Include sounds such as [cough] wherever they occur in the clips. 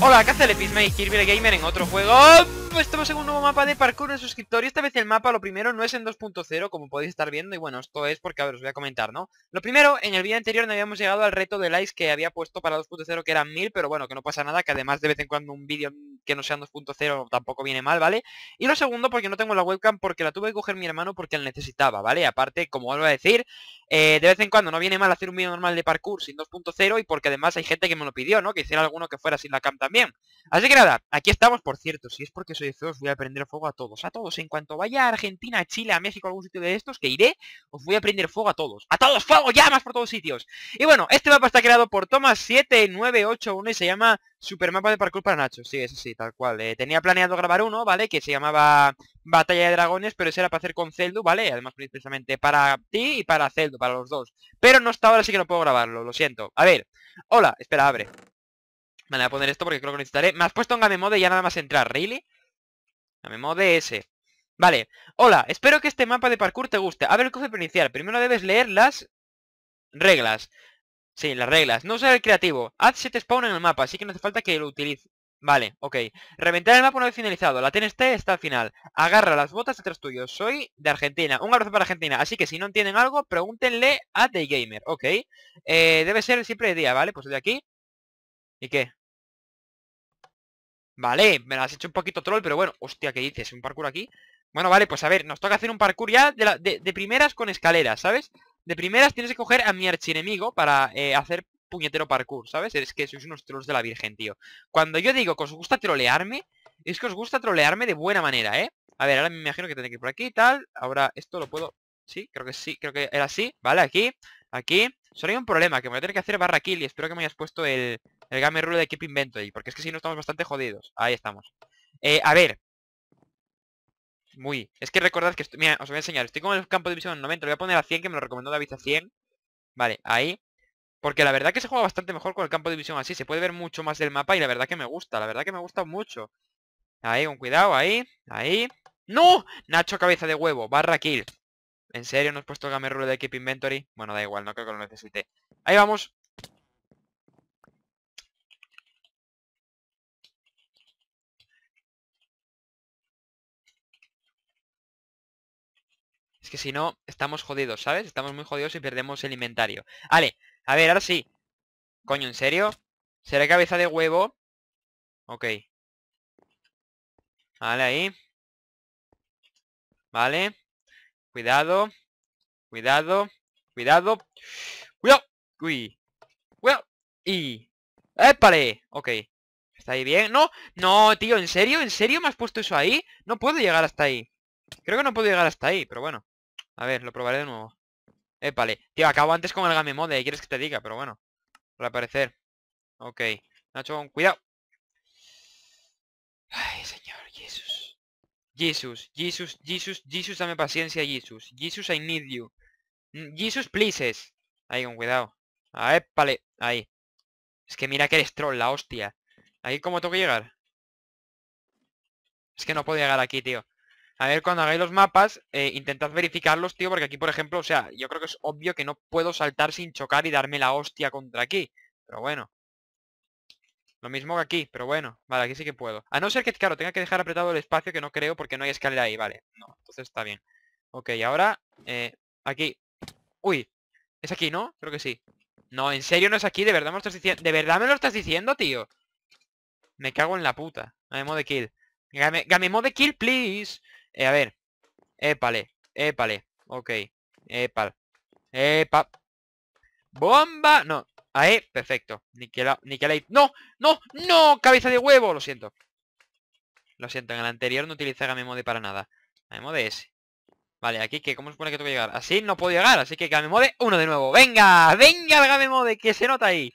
Hola, ¿qué hace el y Kirby Gamer en otro juego? Estamos en un nuevo mapa de parkour en suscriptor y esta vez el mapa, lo primero, no es en 2.0 como podéis estar viendo y bueno, esto es porque a ver, os voy a comentar, ¿no? Lo primero, en el vídeo anterior no habíamos llegado al reto de likes que había puesto para 2.0 que eran 1000, pero bueno, que no pasa nada, que además de vez en cuando un vídeo que no sean 2.0 tampoco viene mal, ¿vale? Y lo segundo, porque no tengo la webcam, porque la tuve que coger mi hermano porque la necesitaba, ¿vale? Aparte, como voy a decir, eh, de vez en cuando no viene mal hacer un vídeo normal de parkour sin 2.0 y porque además hay gente que me lo pidió, ¿no? Que hiciera alguno que fuera sin la cam también. Así que nada, aquí estamos, por cierto, si es porque soy feo os voy a prender fuego a todos, a todos. En cuanto vaya a Argentina, a Chile, a México, a algún sitio de estos que iré, os voy a prender fuego a todos. ¡A todos! ¡Fuego! ¡Llamas por todos sitios! Y bueno, este mapa está creado por tomas 7981 y se llama Super mapa de parkour para Nacho, sí, eso sí, tal cual. Eh, tenía planeado grabar uno, ¿vale? Que se llamaba Batalla de Dragones, pero ese era para hacer con Zeldu, ¿vale? Además, precisamente para ti y para Zeldo, para los dos. Pero no está ahora, así que no puedo grabarlo, lo siento. A ver, hola, espera, abre. Vale, voy a poner esto porque creo que necesitaré. Me has puesto en game mode y ya nada más entrar, ¿really? Game mode ese Vale, hola, espero que este mapa de parkour te guste. A ver el cofre para iniciar. Primero debes leer las reglas. Sí, las reglas. No usar el creativo. Haz 7 spawn en el mapa, así que no hace falta que lo utilice. Vale, ok. Reventar el mapa una vez finalizado. La TNT está al final. Agarra las botas detrás tuyo. Soy de Argentina. Un abrazo para Argentina. Así que si no entienden algo, pregúntenle a The Gamer. Ok. Eh, debe ser el simple día, ¿vale? Pues de aquí. ¿Y qué? Vale, me lo has hecho un poquito troll, pero bueno. Hostia, ¿qué dices? ¿Un parkour aquí? Bueno, vale, pues a ver, nos toca hacer un parkour ya de primeras con escaleras, ¿sabes? De primeras tienes que coger a mi archienemigo para eh, hacer puñetero parkour, ¿sabes? Es que sois unos trolls de la virgen, tío. Cuando yo digo que os gusta trolearme, es que os gusta trolearme de buena manera, ¿eh? A ver, ahora me imagino que tendré que ir por aquí y tal. Ahora esto lo puedo... Sí, creo que sí, creo que era así, ¿vale? Aquí, aquí. Solo hay un problema, que me voy a tener que hacer barra kill y espero que me hayas puesto el, el game rule de keep inventory, porque es que si no estamos bastante jodidos. Ahí estamos. Eh, a ver, muy... Es que recordad que... Mira, os voy a enseñar. Estoy con el campo de visión 90. Lo voy a poner a 100, que me lo recomendó David a 100. Vale, ahí. Porque la verdad que se juega bastante mejor con el campo de visión así. Se puede ver mucho más del mapa y la verdad que me gusta. La verdad que me gusta mucho. Ahí, con cuidado. Ahí. Ahí. ¡No! Nacho cabeza de huevo. Barra kill. ¿En serio no has puesto Gamer Rule de Keep Inventory? Bueno, da igual, no creo que lo necesite. Ahí vamos. que si no, estamos jodidos, ¿sabes? Estamos muy jodidos y perdemos el inventario. Vale, a ver, ahora sí. Coño, ¿en serio? ¿Será cabeza de huevo? Ok. Vale, ahí. Vale. Cuidado. Cuidado. Cuidado. Cuidado. Uy. Cuidado. Y... vale Ok. ¿Está ahí bien? ¡No! ¡No, tío! ¿En serio? ¿En serio me has puesto eso ahí? No puedo llegar hasta ahí. Creo que no puedo llegar hasta ahí, pero bueno. A ver, lo probaré de nuevo. Eh, vale. Tío, acabo antes con el game mode, ¿eh? quieres que te diga, pero bueno. aparecer Ok. Nacho, cuidado. Ay, señor, Jesús. Jesús, Jesús, Jesús, Jesús, dame paciencia, Jesús. Jesús, I need you. Mm, Jesus, pleases. Ahí, con cuidado. Ah, épale. Ahí. Es que mira que eres troll, la hostia. ¿Ahí cómo tengo que llegar? Es que no puedo llegar aquí, tío. A ver, cuando hagáis los mapas, eh, intentad verificarlos, tío, porque aquí, por ejemplo, o sea, yo creo que es obvio que no puedo saltar sin chocar y darme la hostia contra aquí. Pero bueno. Lo mismo que aquí, pero bueno. Vale, aquí sí que puedo. A no ser que, claro, tenga que dejar apretado el espacio, que no creo, porque no hay escalera ahí, vale. No, entonces está bien. Ok, ahora, eh, aquí. Uy, es aquí, ¿no? Creo que sí. No, en serio no es aquí, de verdad me lo estás diciendo. ¿De verdad me lo estás diciendo, tío? Me cago en la puta. Game mode kill. Game, game mode kill, please. Eh, a ver. Épale. Épale. Ok. Epal. Epa. Bomba. No. Ahí. Perfecto. Niquela, No. No. No. Cabeza de huevo. Lo siento. Lo siento. En el anterior no utilicé Gamemode para nada. Gamemode ese. Vale, aquí que ¿cómo se supone que tengo que llegar? Así no puedo llegar, así que Gamemode, uno de nuevo. ¡Venga! ¡Venga, Gamemode! ¡Que se nota ahí!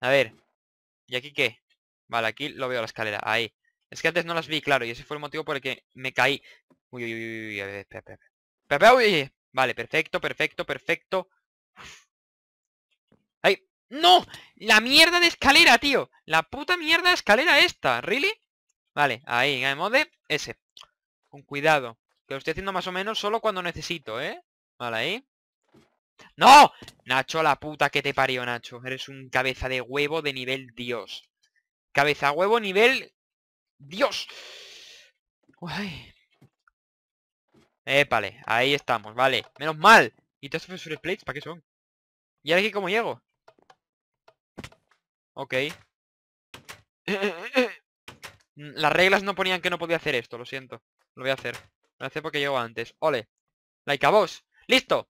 A ver. ¿Y aquí qué? Vale, aquí lo veo la escalera. Ahí. Es que antes no las vi, claro, y ese fue el motivo por el que me caí. Uy, uy, uy, uy, vale, perfecto, perfecto, perfecto. ¡Ay! ¡No! ¡La mierda de escalera, tío! ¡La puta mierda de escalera esta! ¿Really? Vale, ahí, en mode S. Con cuidado. Que lo estoy haciendo más o menos solo cuando necesito, ¿eh? Vale, ahí. ¡No! Nacho, la puta que te parió, Nacho. Eres un cabeza de huevo de nivel Dios. Cabeza huevo nivel... ¡Dios! Uy. Eh, vale, ahí estamos, vale. Menos mal. ¿Y todos estos free plates para qué son? ¿Y ahora aquí cómo llego? Ok. [clears throat] Mm, las reglas no ponían que no podía hacer esto, lo siento. Lo voy a hacer. Lo voy a hacer porque llego antes. Ole. Like a vos! ¡Listo!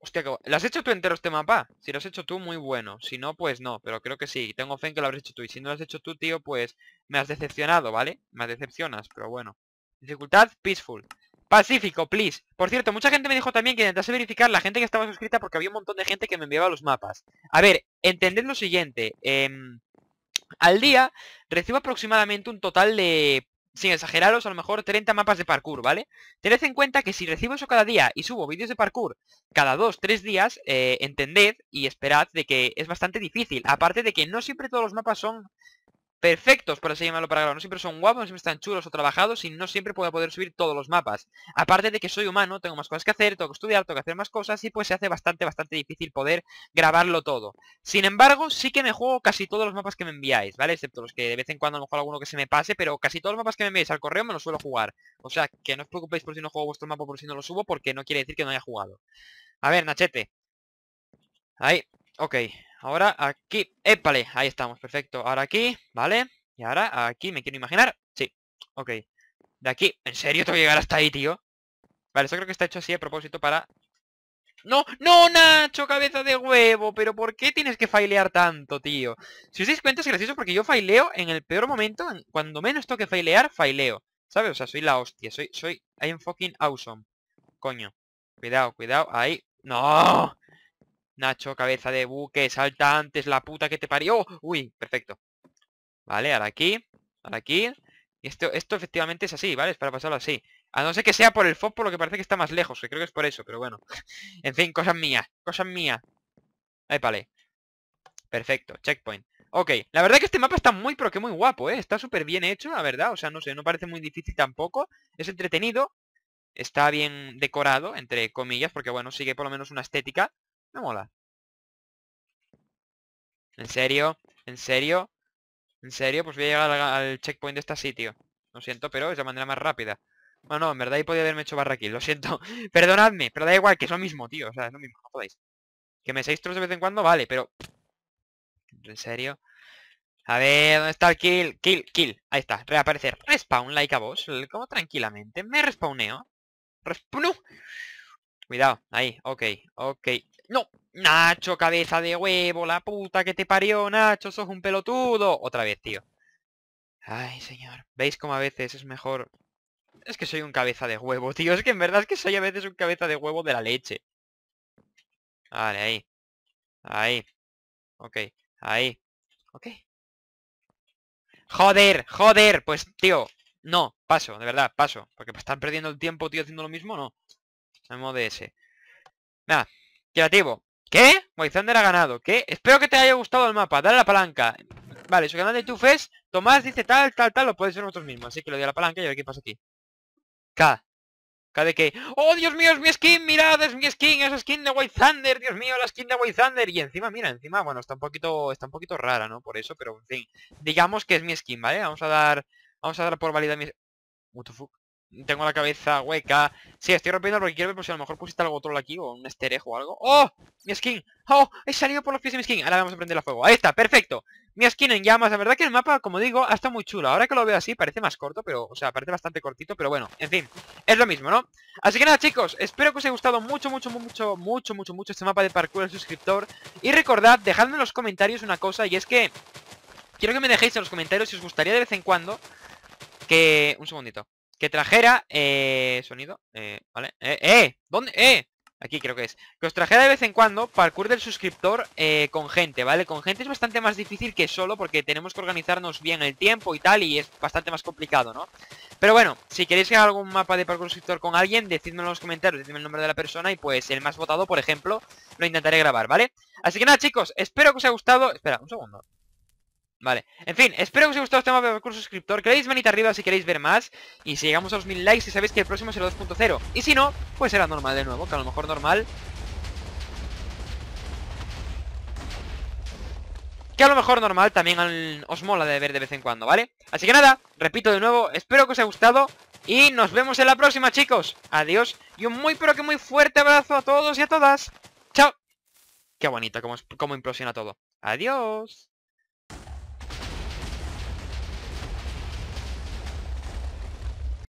Hostia, ¿Lo has hecho tú entero este mapa? Si lo has hecho tú, muy bueno. Si no, pues no. Pero creo que sí. Tengo fe en que lo habrás hecho tú. Y si no lo has hecho tú, tío, pues... Me has decepcionado, ¿vale? Me decepcionas, pero bueno. Dificultad, peaceful. Pacífico, please. Por cierto, mucha gente me dijo también que intentase verificar la gente que estaba suscrita porque había un montón de gente que me enviaba los mapas. A ver, entended lo siguiente. Em, al día recibo aproximadamente un total de, sin exageraros, a lo mejor 30 mapas de parkour, ¿vale? Tened en cuenta que si recibo eso cada día y subo vídeos de parkour cada 2-3 días, eh, entended y esperad de que es bastante difícil. Aparte de que no siempre todos los mapas son perfectos, por así llamarlo para grabar. No siempre son guapos, no siempre están chulos o trabajados y no siempre puedo poder subir todos los mapas. Aparte de que soy humano, tengo más cosas que hacer, tengo que estudiar, tengo que hacer más cosas y pues se hace bastante, bastante difícil poder grabarlo todo. Sin embargo, sí que me juego casi todos los mapas que me enviáis, ¿vale? Excepto los que de vez en cuando a lo mejor alguno que se me pase, pero casi todos los mapas que me enviáis al correo me los suelo jugar. O sea, que no os preocupéis por si no juego vuestro mapa, por si no lo subo, porque no quiere decir que no haya jugado. A ver, Nachete. Ahí, ok. Ahora aquí. Épale, ahí estamos, perfecto. Ahora aquí, ¿vale? Y ahora aquí, ¿me quiero imaginar? Sí, ok. De aquí, ¿en serio tengo que llegar hasta ahí, tío? Vale, eso creo que está hecho así a propósito para... ¡No! ¡No, Nacho! ¡Cabeza de huevo! ¿Pero por qué tienes que failear tanto, tío? Si os dais cuenta es gracioso porque yo faileo en el peor momento. Cuando menos toque failear, faileo. ¿Sabes? O sea, soy la hostia. Soy... Soy... I'm fucking awesome. Coño. Cuidado, cuidado. Ahí. ¡No! Nacho, cabeza de buque, salta antes la puta que te parió. Uy, perfecto. Vale, ahora aquí, ahora aquí. Y esto, esto efectivamente es así, ¿vale? Es para pasarlo así. A no ser que sea por el fop, por lo que parece que está más lejos, que creo que es por eso, pero bueno. [laughs] en fin, cosas mías, cosas mías. Ahí, vale. Perfecto, checkpoint. Ok, la verdad que este mapa está muy, pero que muy guapo, ¿eh? Está súper bien hecho, la verdad. O sea, no sé, no parece muy difícil tampoco. Es entretenido. Está bien decorado, entre comillas, porque bueno, sigue por lo menos una estética. No mola. ¿En serio? ¿En serio? ¿En serio? Pues voy a llegar al, checkpoint de esta sitio. Lo siento, pero es la manera más rápida. Bueno, no, en verdad ahí podía haberme hecho barra kill lo siento. [laughs] Perdonadme, pero da igual, que es lo mismo, tío. O sea, es lo mismo, no podéis Que me seis trozos de vez en cuando, vale, pero... ¿En serio? A ver, ¿dónde está el kill? Kill, kill. Ahí está, reaparecer. Respawn, like a vos Como tranquilamente. Me respawneo. Respawn. Cuidado, ahí, ok, ok. No, Nacho, cabeza de huevo, la puta que te parió, Nacho, sos un pelotudo. Otra vez, tío. Ay, señor. ¿Veis cómo a veces es mejor? Es que soy un cabeza de huevo, [laughs] tío. Es que en verdad es que soy a veces un cabeza de huevo de la leche. Vale, ahí. Ahí. Ok, ahí. Ok. Joder, joder. Pues, tío, no, paso, de verdad, paso. Porque están perdiendo el tiempo, tío, haciendo lo mismo, no. Me modo de ese. Nada, que, ¿Qué? Thunder ha ganado. ¿Qué? Espero que te haya gustado el mapa. Dale la palanca. Vale, su canal de YouTube es Tomás dice tal, tal, tal. Lo puede ser nosotros mismos. Así que lo doy a la palanca y a ver qué pasa aquí. K. ¿K de qué? ¡Oh, Dios mío! ¡Es mi skin! ¡Mirad! ¡Es mi skin! ¡Es skin de White Thunder! ¡Dios mío! ¡La skin de White Thunder! Y encima, mira, encima, bueno, está un poquito está un poquito rara, ¿no? Por eso, pero en fin. Digamos que es mi skin, ¿vale? Vamos a dar... Vamos a dar por válida mi... What the tengo la cabeza hueca. Sí, estoy rompiendo porque quiero ver por si a lo mejor pusiste algo troll aquí o un esterejo o algo. ¡Oh! ¡Mi skin! ¡Oh! He salido por los pies de mi skin. Ahora vamos a prender el fuego. Ahí está, perfecto. Mi skin en llamas. La verdad que el mapa, como digo, ha estado muy chulo. Ahora que lo veo así, parece más corto, pero... O sea, parece bastante cortito, pero bueno. En fin, es lo mismo, ¿no? Así que nada, chicos. Espero que os haya gustado mucho, mucho, mucho, mucho, mucho, mucho este mapa de parkour del suscriptor. Y recordad, dejadme en los comentarios una cosa, y es que... Quiero que me dejéis en los comentarios si os gustaría de vez en cuando... Que... Un segundito que trajera... Eh, sonido, eh, ¿vale? ¡Eh! eh ¿Dónde? ¡Eh! Aquí creo que es. Que os trajera de vez en cuando parkour del suscriptor eh, con gente, ¿vale? Con gente es bastante más difícil que solo porque tenemos que organizarnos bien el tiempo y tal y es bastante más complicado, ¿no? Pero bueno, si queréis que haga algún mapa de parkour suscriptor con alguien, decidme en los comentarios, decidme el nombre de la persona y pues el más votado, por ejemplo, lo intentaré grabar, ¿vale? Así que nada, chicos, espero que os haya gustado... Espera, un segundo. Vale, en fin, espero que os haya gustado este mapa de suscriptor Que manita arriba si queréis ver más Y si llegamos a los mil likes y sabéis que el próximo será 2.0 Y si no, pues será normal de nuevo Que a lo mejor normal Que a lo mejor normal también os mola de ver de vez en cuando, ¿vale? Así que nada, repito de nuevo, espero que os haya gustado Y nos vemos en la próxima, chicos Adiós, y un muy pero que muy fuerte abrazo a todos y a todas Chao Qué bonito, cómo como implosiona todo Adiós